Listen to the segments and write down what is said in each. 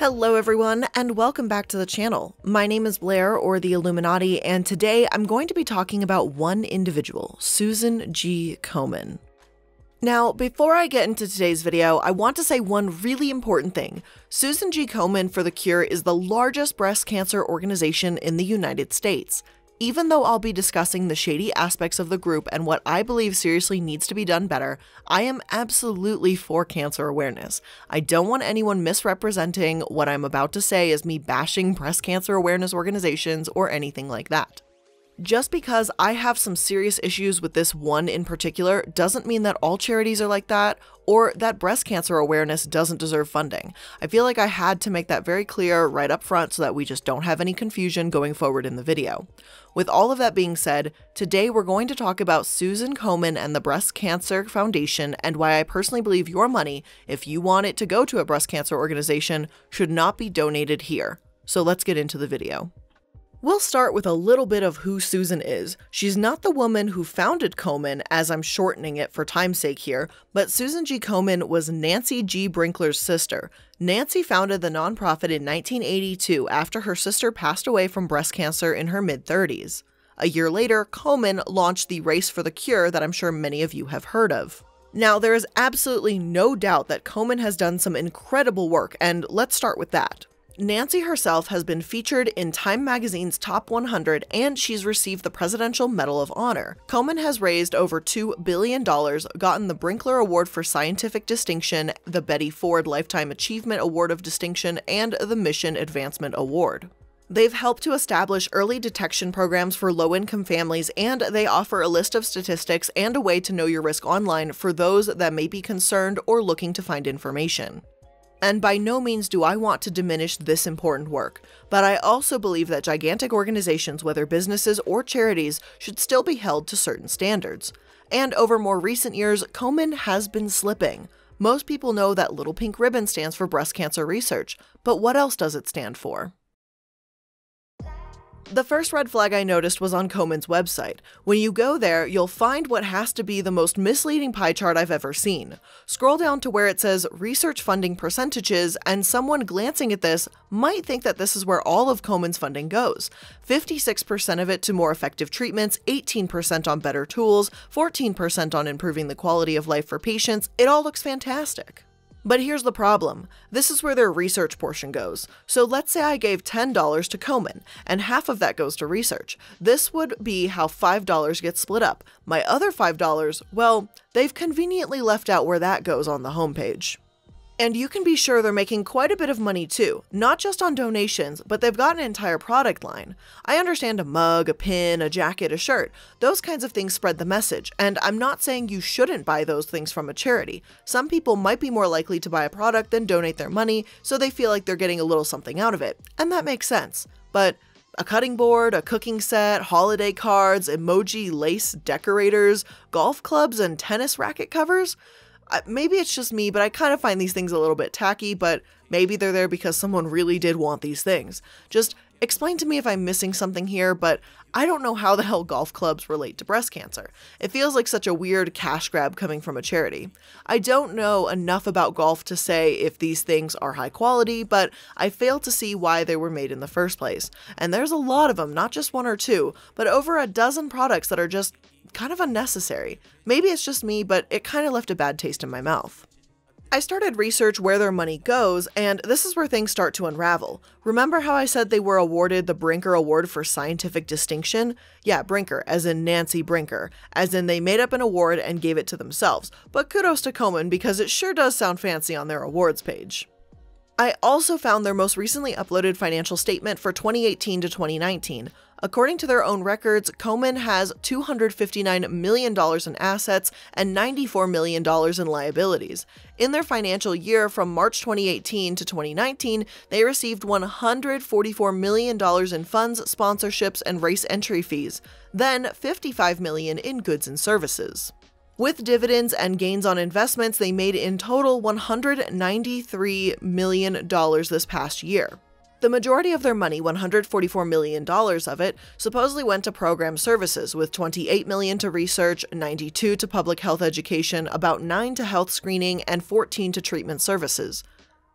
Hello everyone and welcome back to the channel. My name is Blair or the Illuminati and today I'm going to be talking about one individual, Susan G. Komen. Now, before I get into today's video, I want to say one really important thing. Susan G. Komen for the Cure is the largest breast cancer organization in the United States. Even though I'll be discussing the shady aspects of the group and what I believe seriously needs to be done better, I am absolutely for cancer awareness. I don't want anyone misrepresenting what I'm about to say as me bashing breast cancer awareness organizations or anything like that. Just because I have some serious issues with this one in particular doesn't mean that all charities are like that or that breast cancer awareness doesn't deserve funding. I feel like I had to make that very clear right up front so that we just don't have any confusion going forward in the video. With all of that being said, today we're going to talk about Susan Komen and the Breast Cancer Foundation and why I personally believe your money, if you want it to go to a breast cancer organization, should not be donated here. So let's get into the video. We'll start with a little bit of who Susan is. She's not the woman who founded Komen, as I'm shortening it for time's sake here, but Susan G. Komen was Nancy G. Brinkler's sister. Nancy founded the nonprofit in 1982 after her sister passed away from breast cancer in her mid 30s. A year later, Komen launched the Race for the Cure that I'm sure many of you have heard of. Now, there is absolutely no doubt that Komen has done some incredible work, and let's start with that. Nancy herself has been featured in Time Magazine's Top 100 and she's received the Presidential Medal of Honor. Komen has raised over $2 billion, gotten the Brinkler Award for Scientific Distinction, the Betty Ford Lifetime Achievement Award of Distinction, and the Mission Advancement Award. They've helped to establish early detection programs for low income families, and they offer a list of statistics and a way to know your risk online for those that may be concerned or looking to find information. And by no means do I want to diminish this important work, but I also believe that gigantic organizations, whether businesses or charities, should still be held to certain standards. And over more recent years, Komen has been slipping. Most people know that Little Pink Ribbon stands for breast cancer research, but what else does it stand for? The first red flag I noticed was on Komen's website. When you go there, you'll find what has to be the most misleading pie chart I've ever seen. Scroll down to where it says research funding percentages, and someone glancing at this might think that this is where all of Komen's funding goes 56% of it to more effective treatments, 18% on better tools, 14% on improving the quality of life for patients. It all looks fantastic. But here's the problem. This is where their research portion goes. So let's say I gave $10 to Komen, and half of that goes to research. This would be how $5 gets split up. My other $5, well, they've conveniently left out where that goes on the homepage. And you can be sure they're making quite a bit of money too, not just on donations, but they've got an entire product line. I understand a mug, a pin, a jacket, a shirt. Those kinds of things spread the message, and I'm not saying you shouldn't buy those things from a charity. Some people might be more likely to buy a product than donate their money, so they feel like they're getting a little something out of it, and that makes sense. But a cutting board, a cooking set, holiday cards, emoji lace decorators, golf clubs, and tennis racket covers? maybe it's just me, but I kind of find these things a little bit tacky, but maybe they're there because someone really did want these things. Just explain to me if I'm missing something here, but I don't know how the hell golf clubs relate to breast cancer. It feels like such a weird cash grab coming from a charity. I don't know enough about golf to say if these things are high quality, but I fail to see why they were made in the first place. And there's a lot of them, not just one or two, but over a dozen products that are just kind of unnecessary. Maybe it's just me, but it kind of left a bad taste in my mouth. I started research where their money goes, and this is where things start to unravel. Remember how I said they were awarded the Brinker Award for Scientific Distinction? Yeah, Brinker, as in Nancy Brinker, as in they made up an award and gave it to themselves, but kudos to Komen because it sure does sound fancy on their awards page. I also found their most recently uploaded financial statement for 2018 to 2019, According to their own records, Komen has $259 million in assets and $94 million in liabilities. In their financial year from March 2018 to 2019, they received $144 million in funds, sponsorships, and race entry fees, then $55 million in goods and services. With dividends and gains on investments, they made in total $193 million this past year. The majority of their money, $144 million of it, supposedly went to program services, with $28 million to research, $92 to public health education, about $9 to health screening, and $14 to treatment services.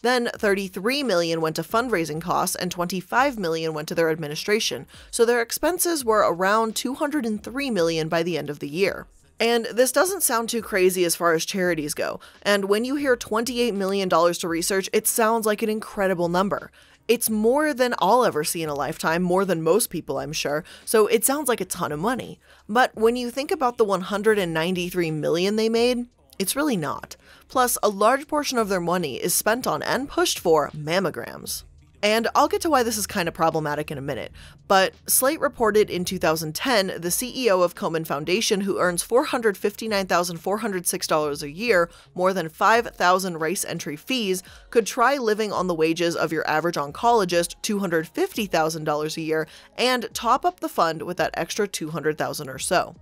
Then 33 million went to fundraising costs and 25 million went to their administration, so their expenses were around 203 million by the end of the year. And this doesn't sound too crazy as far as charities go, and when you hear $28 million to research, it sounds like an incredible number. It's more than I'll ever see in a lifetime, more than most people, I'm sure. So it sounds like a ton of money. But when you think about the 193 million they made, it's really not. Plus, a large portion of their money is spent on and pushed for mammograms. And I'll get to why this is kind of problematic in a minute. But Slate reported in 2010 the CEO of Komen Foundation, who earns $459,406 a year, more than 5,000 race entry fees, could try living on the wages of your average oncologist, $250,000 a year, and top up the fund with that extra 200,000 dollars or so.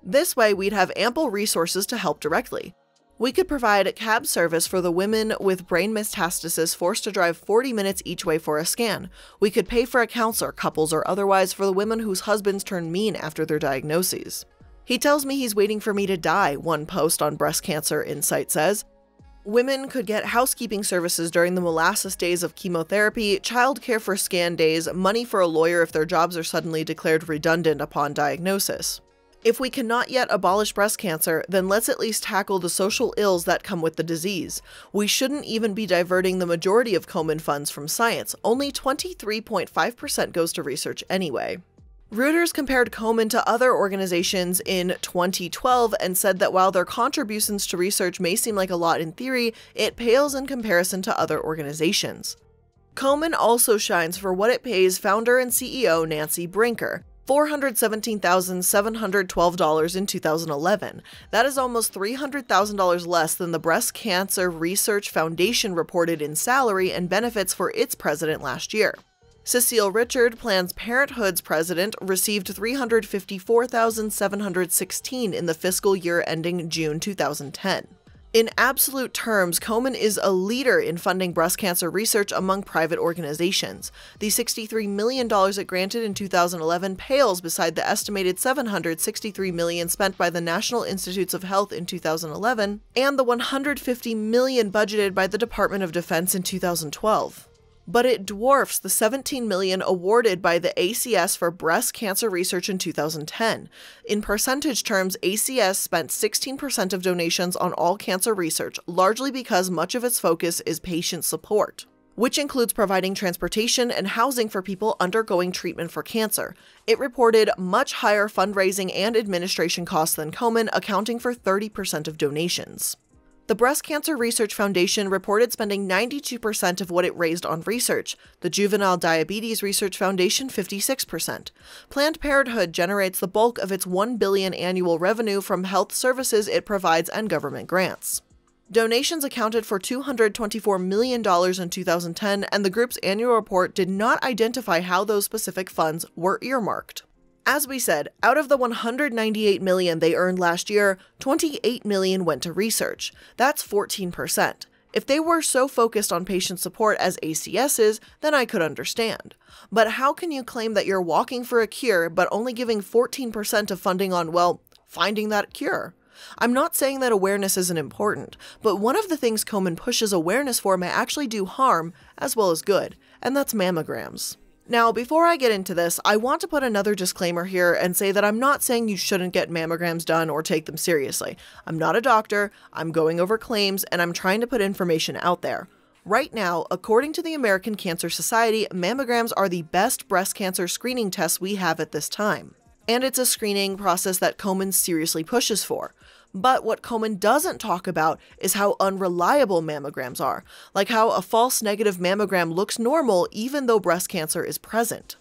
This way, we'd have ample resources to help directly. We could provide cab service for the women with brain metastasis forced to drive 40 minutes each way for a scan. We could pay for a counselor, couples or otherwise, for the women whose husbands turn mean after their diagnoses. He tells me he's waiting for me to die, one post on Breast Cancer Insight says. Women could get housekeeping services during the molasses days of chemotherapy, childcare for scan days, money for a lawyer if their jobs are suddenly declared redundant upon diagnosis. If we cannot yet abolish breast cancer, then let's at least tackle the social ills that come with the disease. We shouldn't even be diverting the majority of Komen funds from science. Only 23.5% goes to research anyway. Reuters compared Komen to other organizations in 2012 and said that while their contributions to research may seem like a lot in theory, it pales in comparison to other organizations. Komen also shines for what it pays founder and CEO Nancy Brinker. $417,712 in 2011. That is almost $300,000 less than the Breast Cancer Research Foundation reported in salary and benefits for its president last year. Cecile Richard, Planned Parenthood's president, received 354,716 in the fiscal year ending June 2010. In absolute terms, Komen is a leader in funding breast cancer research among private organizations. The $63 million it granted in 2011 pales beside the estimated $763 million spent by the National Institutes of Health in 2011 and the $150 million budgeted by the Department of Defense in 2012 but it dwarfs the 17 million awarded by the ACS for breast cancer research in 2010. In percentage terms, ACS spent 16% of donations on all cancer research, largely because much of its focus is patient support which includes providing transportation and housing for people undergoing treatment for cancer. It reported much higher fundraising and administration costs than Komen, accounting for 30% of donations. The Breast Cancer Research Foundation reported spending 92% of what it raised on research, the Juvenile Diabetes Research Foundation 56%. Planned Parenthood generates the bulk of its 1 billion annual revenue from health services it provides and government grants. Donations accounted for $224 million in 2010, and the group's annual report did not identify how those specific funds were earmarked. As we said, out of the 198 million they earned last year, 28 million went to research. That's 14%. If they were so focused on patient support as ACS is, then I could understand. But how can you claim that you're walking for a cure but only giving 14% of funding on, well, finding that cure? I'm not saying that awareness isn't important, but one of the things Komen pushes awareness for may actually do harm as well as good, and that's mammograms. Now, before I get into this, I want to put another disclaimer here and say that I'm not saying you shouldn't get mammograms done or take them seriously. I'm not a doctor, I'm going over claims, and I'm trying to put information out there. Right now, according to the American Cancer Society, mammograms are the best breast cancer screening test we have at this time. And it's a screening process that Komen seriously pushes for. But what Komen doesn't talk about is how unreliable mammograms are, like how a false negative mammogram looks normal even though breast cancer is present.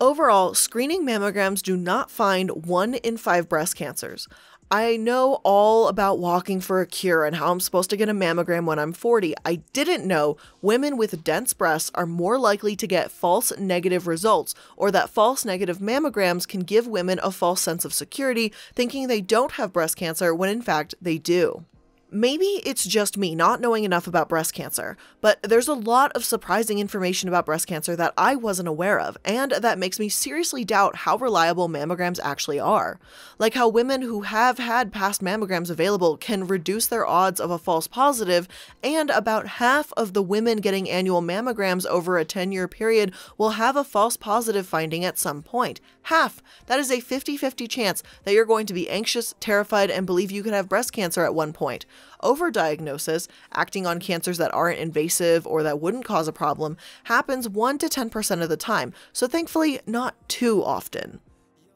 Overall, screening mammograms do not find one in five breast cancers. I know all about walking for a cure and how I'm supposed to get a mammogram when I'm 40. I didn't know women with dense breasts are more likely to get false negative results, or that false negative mammograms can give women a false sense of security, thinking they don't have breast cancer when in fact they do. Maybe it's just me not knowing enough about breast cancer, but there's a lot of surprising information about breast cancer that I wasn't aware of, and that makes me seriously doubt how reliable mammograms actually are. Like how women who have had past mammograms available can reduce their odds of a false positive, and about half of the women getting annual mammograms over a 10 year period will have a false positive finding at some point. Half! That is a 50 50 chance that you're going to be anxious, terrified, and believe you could have breast cancer at one point. Overdiagnosis, acting on cancers that aren't invasive or that wouldn't cause a problem, happens 1 to 10% of the time, so thankfully not too often.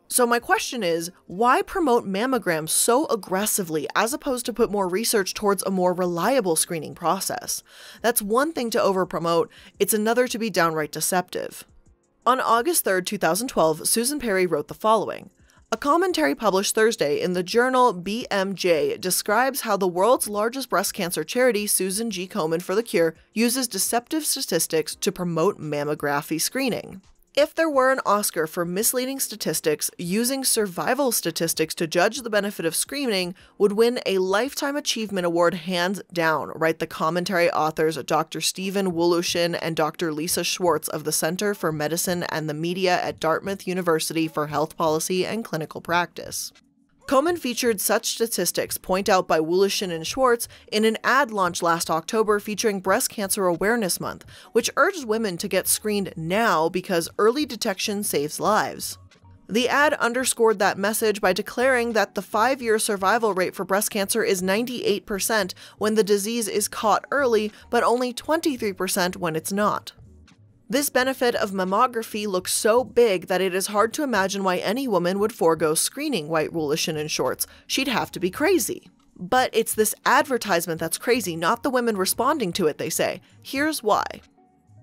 So my question is, why promote mammograms so aggressively as opposed to put more research towards a more reliable screening process? That's one thing to overpromote, it's another to be downright deceptive. On August 3, 2012, Susan Perry wrote the following a commentary published Thursday in the journal BMJ describes how the world's largest breast cancer charity, Susan G. Komen for the Cure, uses deceptive statistics to promote mammography screening. If there were an Oscar for misleading statistics, using survival statistics to judge the benefit of screening would win a Lifetime Achievement Award hands down, write the commentary authors Dr. Stephen Woolushin and Dr. Lisa Schwartz of the Center for Medicine and the Media at Dartmouth University for Health Policy and Clinical Practice. Komen featured such statistics point out by Woolishin and Schwartz in an ad launch last October featuring Breast Cancer Awareness Month, which urged women to get screened now because early detection saves lives. The ad underscored that message by declaring that the five year survival rate for breast cancer is 98% when the disease is caught early, but only 23% when it's not. This benefit of mammography looks so big that it is hard to imagine why any woman would forego screening White Rulishan in shorts. She'd have to be crazy. But it's this advertisement that's crazy, not the women responding to it, they say. Here's why.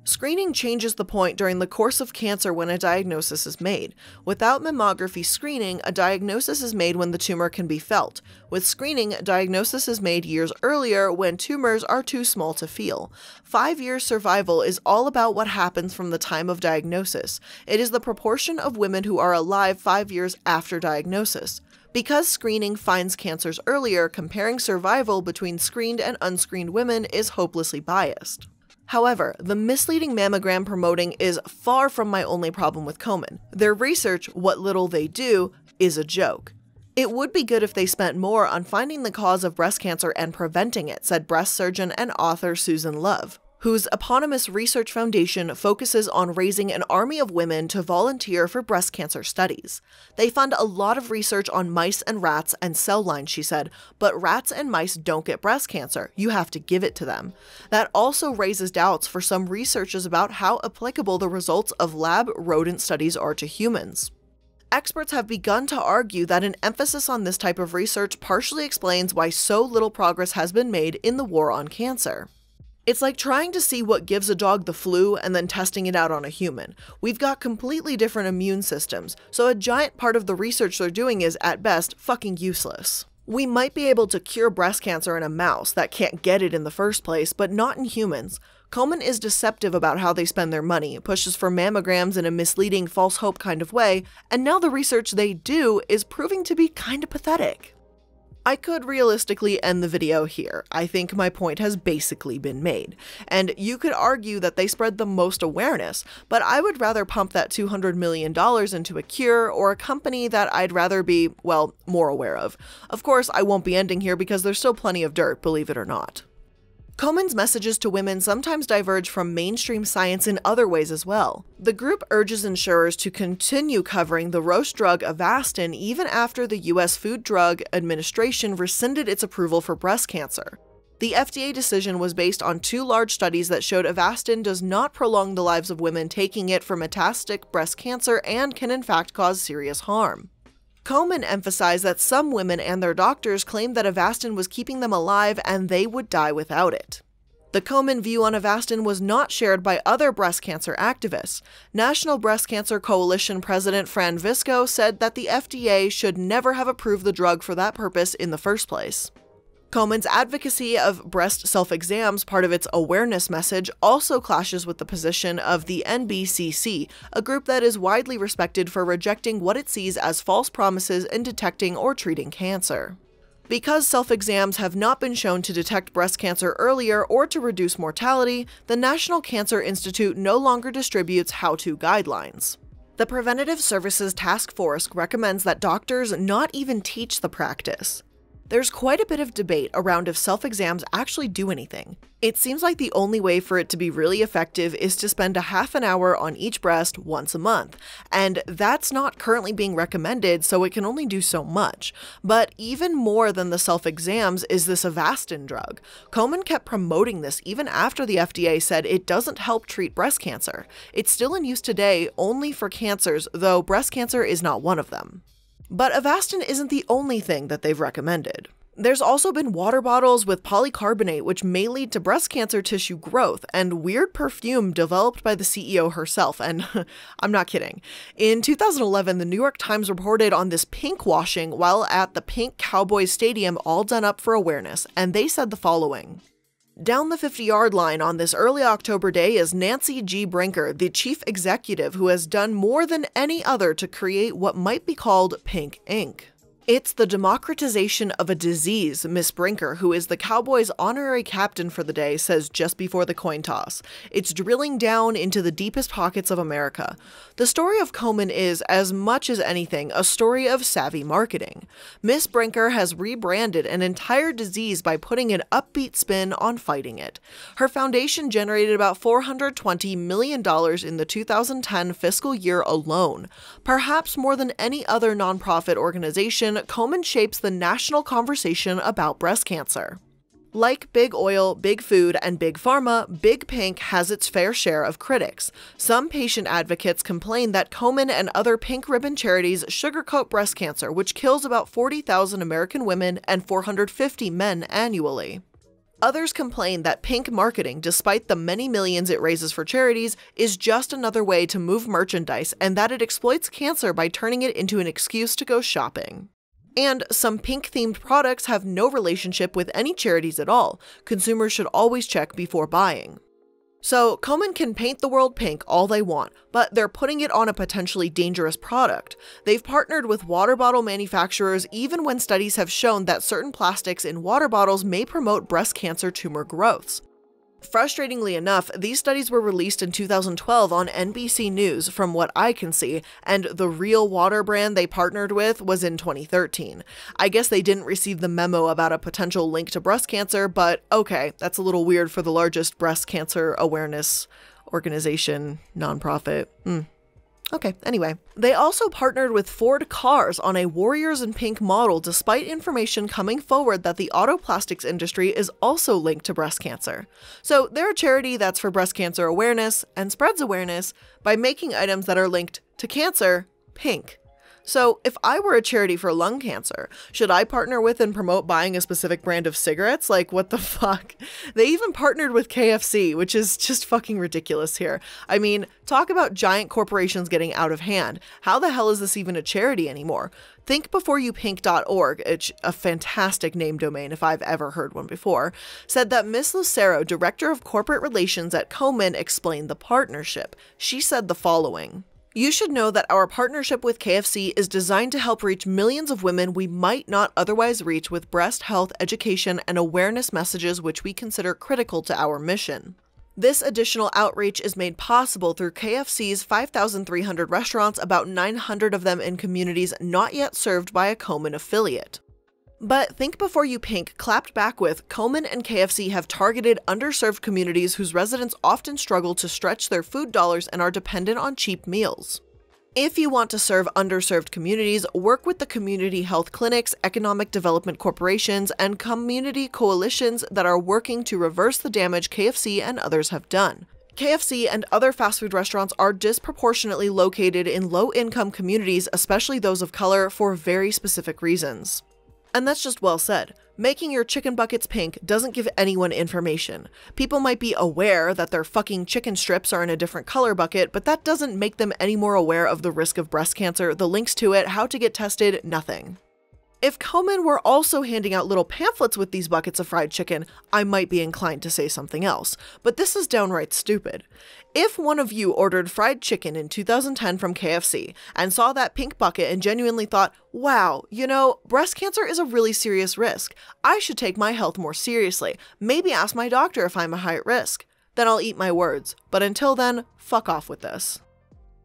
Screening changes the point during the course of cancer when a diagnosis is made. Without mammography screening, a diagnosis is made when the tumor can be felt. With screening, a diagnosis is made years earlier when tumors are too small to feel. Five year survival is all about what happens from the time of diagnosis. It is the proportion of women who are alive five years after diagnosis. Because screening finds cancers earlier, comparing survival between screened and unscreened women is hopelessly biased. However, the misleading mammogram promoting is far from my only problem with Komen. Their research, what little they do, is a joke. It would be good if they spent more on finding the cause of breast cancer and preventing it, said breast surgeon and author Susan Love whose eponymous research foundation focuses on raising an army of women to volunteer for breast cancer studies. They fund a lot of research on mice and rats and cell lines. she said, but rats and mice don't get breast cancer. You have to give it to them. That also raises doubts for some researchers about how applicable the results of lab rodent studies are to humans experts have begun to argue that an emphasis on this type of research partially explains why so little progress has been made in the war on cancer. It's like trying to see what gives a dog the flu and then testing it out on a human. We've got completely different immune systems, so a giant part of the research they're doing is, at best, fucking useless. We might be able to cure breast cancer in a mouse that can't get it in the first place, but not in humans. Komen is deceptive about how they spend their money, pushes for mammograms in a misleading, false hope kind of way, and now the research they do is proving to be kinda pathetic. I could realistically end the video here. I think my point has basically been made. And you could argue that they spread the most awareness, but I would rather pump that $200 million into a cure or a company that I'd rather be, well, more aware of. Of course, I won't be ending here because there's still plenty of dirt, believe it or not. Komen's messages to women sometimes diverge from mainstream science in other ways as well. The group urges insurers to continue covering the Roche drug Avastin even after the U.S. Food Drug Administration rescinded its approval for breast cancer. The FDA decision was based on two large studies that showed Avastin does not prolong the lives of women taking it for metastatic breast cancer and can in fact cause serious harm. Komen emphasized that some women and their doctors claimed that Avastin was keeping them alive and they would die without it. The Komen view on Avastin was not shared by other breast cancer activists. National Breast Cancer Coalition President Fran Visco said that the FDA should never have approved the drug for that purpose in the first place. Coleman's advocacy of breast self exams, part of its awareness message, also clashes with the position of the NBCC, a group that is widely respected for rejecting what it sees as false promises in detecting or treating cancer. Because self exams have not been shown to detect breast cancer earlier or to reduce mortality, the National Cancer Institute no longer distributes how to guidelines. The Preventative Services Task Force recommends that doctors not even teach the practice. There's quite a bit of debate around if self exams actually do anything. It seems like the only way for it to be really effective is to spend a half an hour on each breast once a month, and that's not currently being recommended, so it can only do so much. But even more than the self exams is this Avastin drug. Komen kept promoting this even after the FDA said it doesn't help treat breast cancer. It's still in use today only for cancers, though breast cancer is not one of them. But Avastin isn't the only thing that they've recommended. There's also been water bottles with polycarbonate, which may lead to breast cancer tissue growth, and weird perfume developed by the CEO herself. And I'm not kidding. In 2011, the New York Times reported on this pink washing while at the Pink Cowboys Stadium, all done up for awareness, and they said the following down the 50 yard line on this early October day is Nancy G. Brinker, the chief executive who has done more than any other to create what might be called pink ink. It's the democratization of a disease, Miss Brinker, who is the Cowboys' honorary captain for the day, says just before the coin toss. It's drilling down into the deepest pockets of America. The story of Komen is, as much as anything, a story of savvy marketing. Miss Brinker has rebranded an entire disease by putting an upbeat spin on fighting it. Her foundation generated about $420 million in the 2010 fiscal year alone, perhaps more than any other nonprofit organization Komen shapes the national conversation about breast cancer. Like big oil, big food, and big pharma, Big Pink has its fair share of critics. Some patient advocates complain that Komen and other pink ribbon charities sugarcoat breast cancer, which kills about 40,000 American women and 450 men annually. Others complain that pink marketing, despite the many millions it raises for charities, is just another way to move merchandise and that it exploits cancer by turning it into an excuse to go shopping. And some pink themed products have no relationship with any charities at all. Consumers should always check before buying. So, Komen can paint the world pink all they want, but they're putting it on a potentially dangerous product. They've partnered with water bottle manufacturers even when studies have shown that certain plastics in water bottles may promote breast cancer tumor growths. Frustratingly enough, these studies were released in 2012 on NBC News, from what I can see, and the real water brand they partnered with was in 2013. I guess they didn't receive the memo about a potential link to breast cancer, but okay, that's a little weird for the largest breast cancer awareness organization, nonprofit. Mm. Okay, anyway. They also partnered with Ford Cars on a Warriors in Pink model despite information coming forward that the auto plastics industry is also linked to breast cancer. So they're a charity that's for breast cancer awareness and spreads awareness by making items that are linked to cancer pink. So, if I were a charity for lung cancer, should I partner with and promote buying a specific brand of cigarettes? Like, what the fuck? They even partnered with KFC, which is just fucking ridiculous here. I mean, talk about giant corporations getting out of hand. How the hell is this even a charity anymore? ThinkBeforeYouPink.org, it's a fantastic name domain if I've ever heard one before, said that Miss Lucero, director of corporate relations at Komen, explained the partnership. She said the following. You should know that our partnership with KFC is designed to help reach millions of women we might not otherwise reach with breast health education and awareness messages, which we consider critical to our mission. This additional outreach is made possible through KFC's 5,300 restaurants, about 900 of them in communities not yet served by a Komen affiliate. But think before you pink clapped back with Komen and KFC have targeted underserved communities whose residents often struggle to stretch their food dollars and are dependent on cheap meals. If you want to serve underserved communities, work with the community health clinics, economic development corporations, and community coalitions that are working to reverse the damage KFC and others have done. KFC and other fast food restaurants are disproportionately located in low income communities, especially those of color, for very specific reasons. And that's just well said. Making your chicken buckets pink doesn't give anyone information. People might be aware that their fucking chicken strips are in a different color bucket, but that doesn't make them any more aware of the risk of breast cancer, the links to it, how to get tested, nothing. If Coman were also handing out little pamphlets with these buckets of fried chicken, I might be inclined to say something else, but this is downright stupid. If one of you ordered fried chicken in 2010 from KFC and saw that pink bucket and genuinely thought, wow, you know, breast cancer is a really serious risk. I should take my health more seriously. Maybe ask my doctor if I'm a high risk. Then I'll eat my words. But until then, fuck off with this.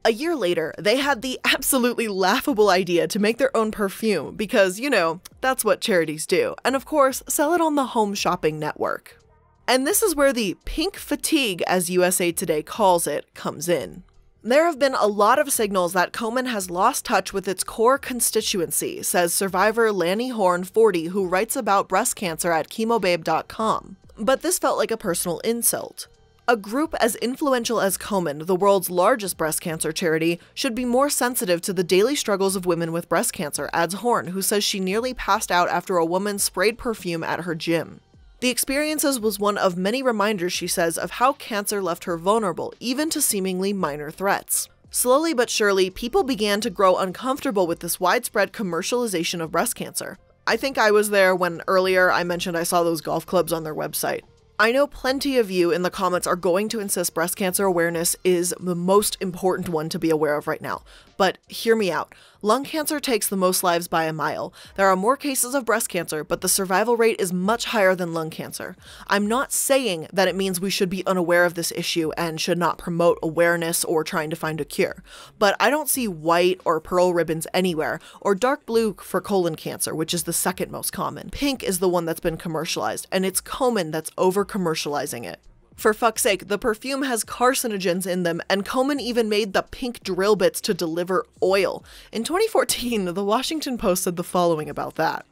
A year later, they had the absolutely laughable idea to make their own perfume because, you know, that's what charities do. And of course, sell it on the home shopping network. And this is where the pink fatigue, as USA Today calls it, comes in. There have been a lot of signals that Komen has lost touch with its core constituency, says survivor Lanny Horn, 40, who writes about breast cancer at chemobabe.com. But this felt like a personal insult. A group as influential as Komen, the world's largest breast cancer charity, should be more sensitive to the daily struggles of women with breast cancer, adds Horn, who says she nearly passed out after a woman sprayed perfume at her gym. The experiences was one of many reminders, she says, of how cancer left her vulnerable, even to seemingly minor threats. Slowly but surely, people began to grow uncomfortable with this widespread commercialization of breast cancer. I think I was there when earlier I mentioned I saw those golf clubs on their website. I know plenty of you in the comments are going to insist breast cancer awareness is the most important one to be aware of right now, but hear me out. Lung cancer takes the most lives by a mile. There are more cases of breast cancer, but the survival rate is much higher than lung cancer. I'm not saying that it means we should be unaware of this issue and should not promote awareness or trying to find a cure, but I don't see white or pearl ribbons anywhere, or dark blue for colon cancer, which is the second most common. Pink is the one that's been commercialized, and it's Komen that's over commercializing it. For fuck's sake, the perfume has carcinogens in them, and Komen even made the pink drill bits to deliver oil. In 2014, the Washington Post said the following about that.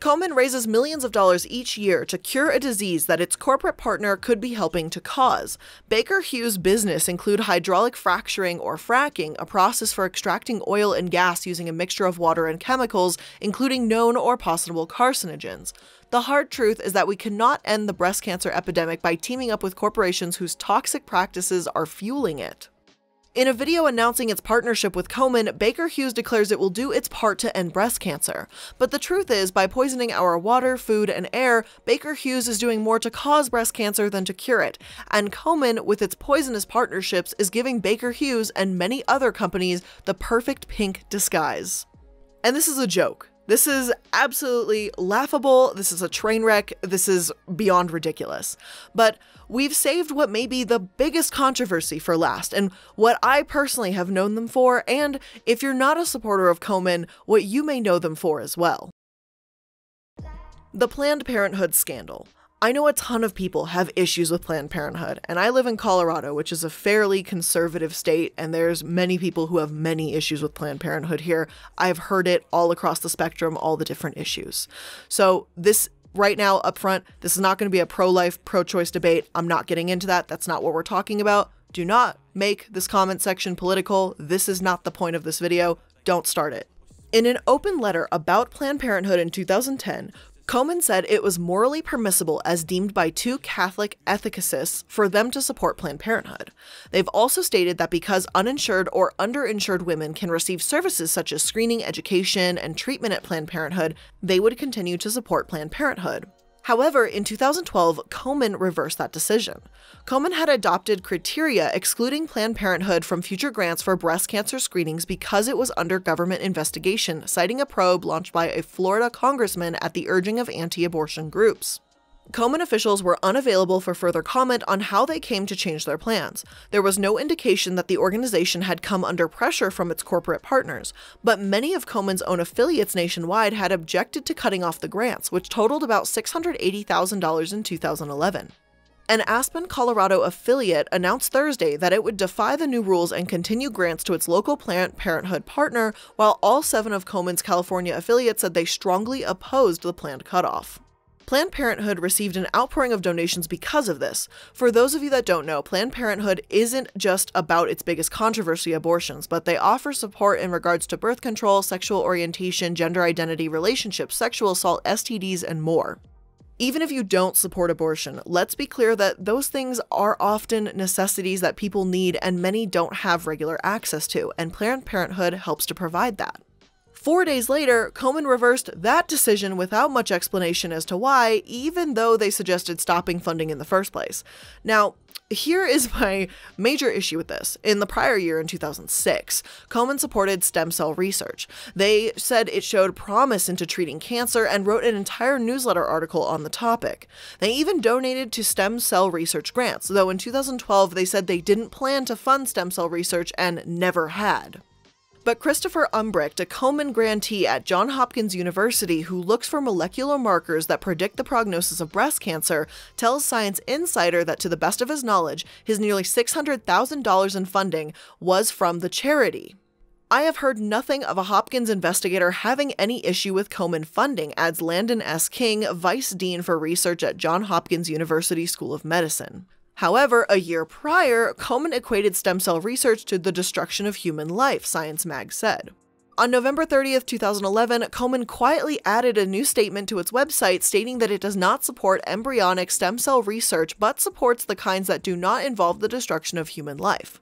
Komen raises millions of dollars each year to cure a disease that its corporate partner could be helping to cause. Baker Hughes' business include hydraulic fracturing or fracking, a process for extracting oil and gas using a mixture of water and chemicals, including known or possible carcinogens. The hard truth is that we cannot end the breast cancer epidemic by teaming up with corporations whose toxic practices are fueling it. In a video announcing its partnership with Komen, Baker Hughes declares it will do its part to end breast cancer. But the truth is, by poisoning our water, food, and air, Baker Hughes is doing more to cause breast cancer than to cure it. And Komen, with its poisonous partnerships, is giving Baker Hughes and many other companies the perfect pink disguise. And this is a joke. This is absolutely laughable. This is a train wreck. This is beyond ridiculous. But we've saved what may be the biggest controversy for last, and what I personally have known them for, and if you're not a supporter of Komen, what you may know them for as well. The Planned Parenthood scandal. I know a ton of people have issues with Planned Parenthood, and I live in Colorado, which is a fairly conservative state, and there's many people who have many issues with Planned Parenthood here. I've heard it all across the spectrum, all the different issues. So this right now up front, this is not going to be a pro-life, pro-choice debate. I'm not getting into that. That's not what we're talking about. Do not make this comment section political. This is not the point of this video. Don't start it. In an open letter about Planned Parenthood in 2010, Komen said it was morally permissible as deemed by two Catholic ethicists for them to support Planned Parenthood. They've also stated that because uninsured or underinsured women can receive services such as screening, education, and treatment at Planned Parenthood, they would continue to support Planned Parenthood. However, in 2012, Komen reversed that decision. Komen had adopted criteria excluding Planned Parenthood from future grants for breast cancer screenings because it was under government investigation, citing a probe launched by a Florida congressman at the urging of anti abortion groups. Komen officials were unavailable for further comment on how they came to change their plans. There was no indication that the organization had come under pressure from its corporate partners, but many of Komen's own affiliates nationwide had objected to cutting off the grants, which totaled about $680,000 in 2011. An Aspen, Colorado affiliate announced Thursday that it would defy the new rules and continue grants to its local Planned Parenthood partner, while all seven of Komen's California affiliates said they strongly opposed the planned cutoff. Planned Parenthood received an outpouring of donations because of this. For those of you that don't know, Planned Parenthood isn't just about its biggest controversy, abortions, but they offer support in regards to birth control, sexual orientation, gender identity, relationships, sexual assault, STDs, and more. Even if you don't support abortion, let's be clear that those things are often necessities that people need and many don't have regular access to, and Planned Parenthood helps to provide that. Four days later, Komen reversed that decision without much explanation as to why, even though they suggested stopping funding in the first place. Now, here is my major issue with this. In the prior year, in 2006, Komen supported stem cell research. They said it showed promise into treating cancer and wrote an entire newsletter article on the topic. They even donated to stem cell research grants, though in 2012 they said they didn't plan to fund stem cell research and never had. But Christopher Umbrecht, a Komen grantee at Johns Hopkins University who looks for molecular markers that predict the prognosis of breast cancer, tells Science Insider that to the best of his knowledge, his nearly $600,000 in funding was from the charity. I have heard nothing of a Hopkins investigator having any issue with Komen funding, adds Landon S. King, Vice Dean for Research at Johns Hopkins University School of Medicine. However, a year prior, Komen equated stem cell research to the destruction of human life, Science Mag said. On November 30th, 2011, Komen quietly added a new statement to its website stating that it does not support embryonic stem cell research but supports the kinds that do not involve the destruction of human life.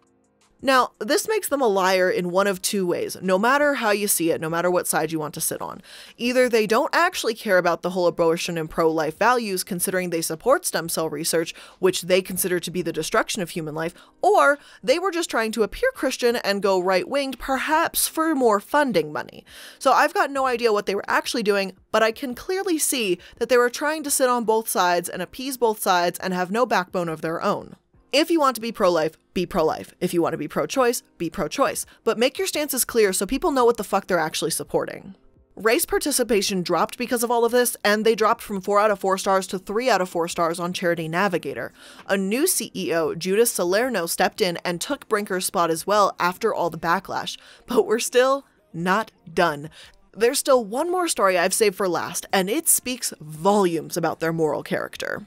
Now, this makes them a liar in one of two ways, no matter how you see it, no matter what side you want to sit on. Either they don't actually care about the whole abortion and pro life values, considering they support stem cell research, which they consider to be the destruction of human life, or they were just trying to appear Christian and go right winged, perhaps for more funding money. So I've got no idea what they were actually doing, but I can clearly see that they were trying to sit on both sides and appease both sides and have no backbone of their own. If you want to be pro life, be pro life. If you want to be pro choice, be pro choice. But make your stances clear so people know what the fuck they're actually supporting. Race participation dropped because of all of this, and they dropped from 4 out of 4 stars to 3 out of 4 stars on Charity Navigator. A new CEO, Judas Salerno, stepped in and took Brinker's spot as well after all the backlash, but we're still not done. There's still one more story I've saved for last, and it speaks volumes about their moral character.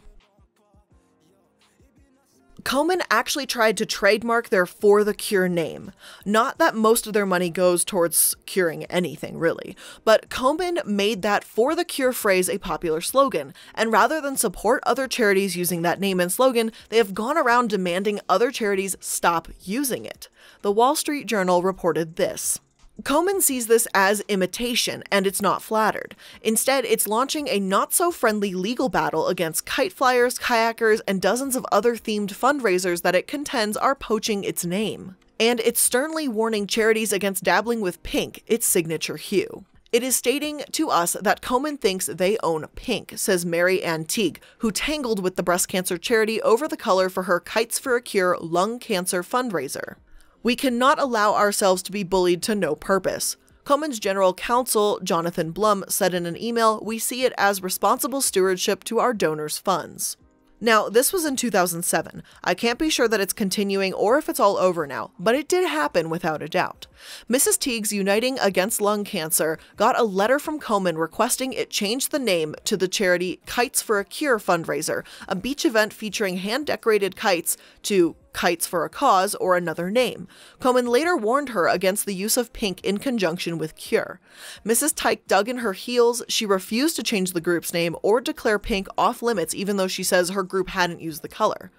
Komen actually tried to trademark their For the Cure name. Not that most of their money goes towards curing anything, really, but Komen made that For the Cure phrase a popular slogan, and rather than support other charities using that name and slogan, they have gone around demanding other charities stop using it. The Wall Street Journal reported this. Komen sees this as imitation, and it's not flattered. Instead, it's launching a not so friendly legal battle against kite flyers, kayakers, and dozens of other themed fundraisers that it contends are poaching its name. And it's sternly warning charities against dabbling with pink, its signature hue. It is stating to us that Komen thinks they own pink, says Mary Antique, who tangled with the breast cancer charity over the color for her Kites for a Cure lung cancer fundraiser. We cannot allow ourselves to be bullied to no purpose. Commons General Counsel Jonathan Blum said in an email, We see it as responsible stewardship to our donors' funds. Now, this was in 2007. I can't be sure that it's continuing or if it's all over now, but it did happen without a doubt. Mrs. Teague's Uniting Against Lung Cancer got a letter from Komen requesting it change the name to the charity Kites for a Cure fundraiser, a beach event featuring hand decorated kites, to kites for a cause, or another name. Cohen later warned her against the use of pink in conjunction with cure. Mrs. Tyke dug in her heels, she refused to change the group's name or declare pink off limits, even though she says her group hadn't used the color.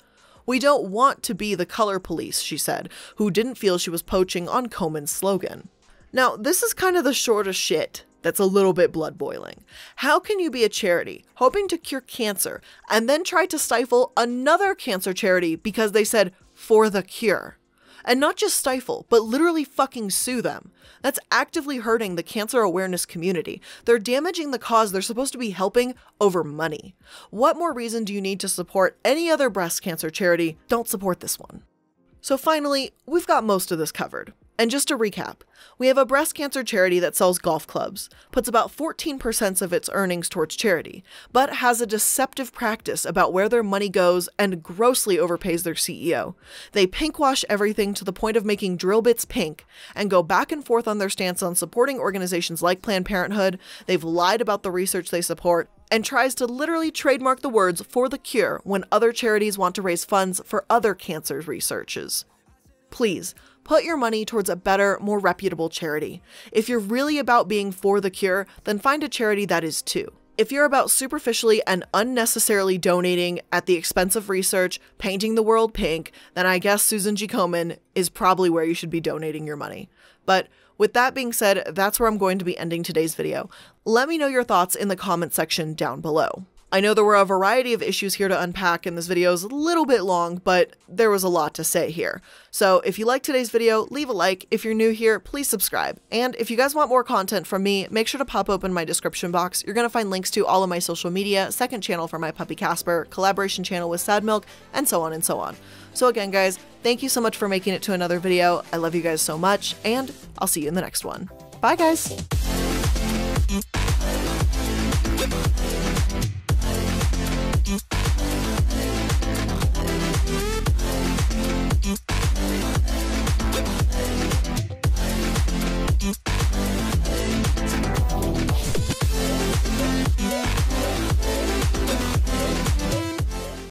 We don't want to be the color police, she said, who didn't feel she was poaching on Coman's slogan. Now, this is kind of the shortest shit that's a little bit blood boiling. How can you be a charity hoping to cure cancer and then try to stifle another cancer charity because they said for the cure. And not just stifle, but literally fucking sue them. That's actively hurting the cancer awareness community. They're damaging the cause they're supposed to be helping over money. What more reason do you need to support any other breast cancer charity? Don't support this one. So finally, we've got most of this covered. And just to recap, we have a breast cancer charity that sells golf clubs, puts about 14% of its earnings towards charity, but has a deceptive practice about where their money goes and grossly overpays their CEO. They pinkwash everything to the point of making drill bits pink and go back and forth on their stance on supporting organizations like Planned Parenthood. They've lied about the research they support, and tries to literally trademark the words for the cure when other charities want to raise funds for other cancer researches. Please put your money towards a better, more reputable charity. If you're really about being for the cure, then find a charity that is too. If you're about superficially and unnecessarily donating at the expense of research, painting the world pink, then I guess Susan G. Komen is probably where you should be donating your money. But with that being said, that's where I'm going to be ending today's video. Let me know your thoughts in the comment section down below. I know there were a variety of issues here to unpack and this video is a little bit long, but there was a lot to say here. So if you liked today's video, leave a like. If you're new here, please subscribe. And if you guys want more content from me, make sure to pop open my description box. You're going to find links to all of my social media, second channel for my puppy Casper, collaboration channel with Sad Milk, and so on and so on. So again, guys, thank you so much for making it to another video. I love you guys so much, and I'll see you in the next one. Bye, guys!